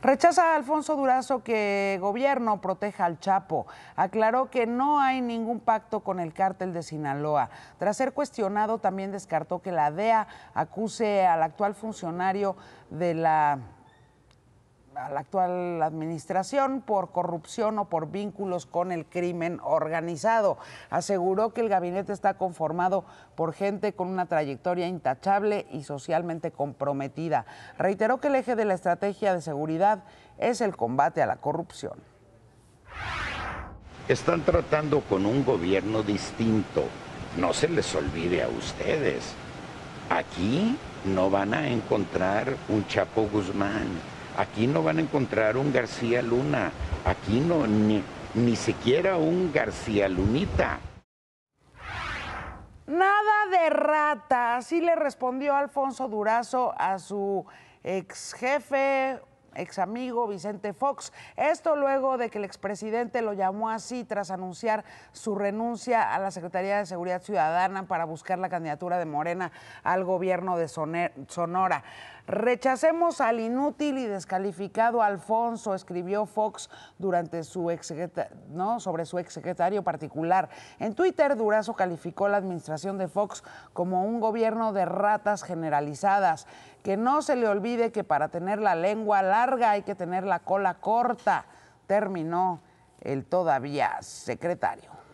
Rechaza Alfonso Durazo que gobierno proteja al Chapo. Aclaró que no hay ningún pacto con el cártel de Sinaloa. Tras ser cuestionado, también descartó que la DEA acuse al actual funcionario de la a la actual administración por corrupción o por vínculos con el crimen organizado. Aseguró que el gabinete está conformado por gente con una trayectoria intachable y socialmente comprometida. Reiteró que el eje de la estrategia de seguridad es el combate a la corrupción. Están tratando con un gobierno distinto. No se les olvide a ustedes. Aquí no van a encontrar un Chapo Guzmán, Aquí no van a encontrar un García Luna, aquí no, ni, siquiera un García Lunita. Nada de rata, así le respondió Alfonso Durazo a su ex jefe ex amigo Vicente Fox. Esto luego de que el expresidente lo llamó así tras anunciar su renuncia a la Secretaría de Seguridad Ciudadana para buscar la candidatura de Morena al gobierno de Sonora. Rechacemos al inútil y descalificado Alfonso, escribió Fox durante su ¿no? sobre su exsecretario particular. En Twitter, Durazo calificó la administración de Fox como un gobierno de ratas generalizadas que no se le olvide que para tener la lengua larga hay que tener la cola corta, terminó el todavía secretario.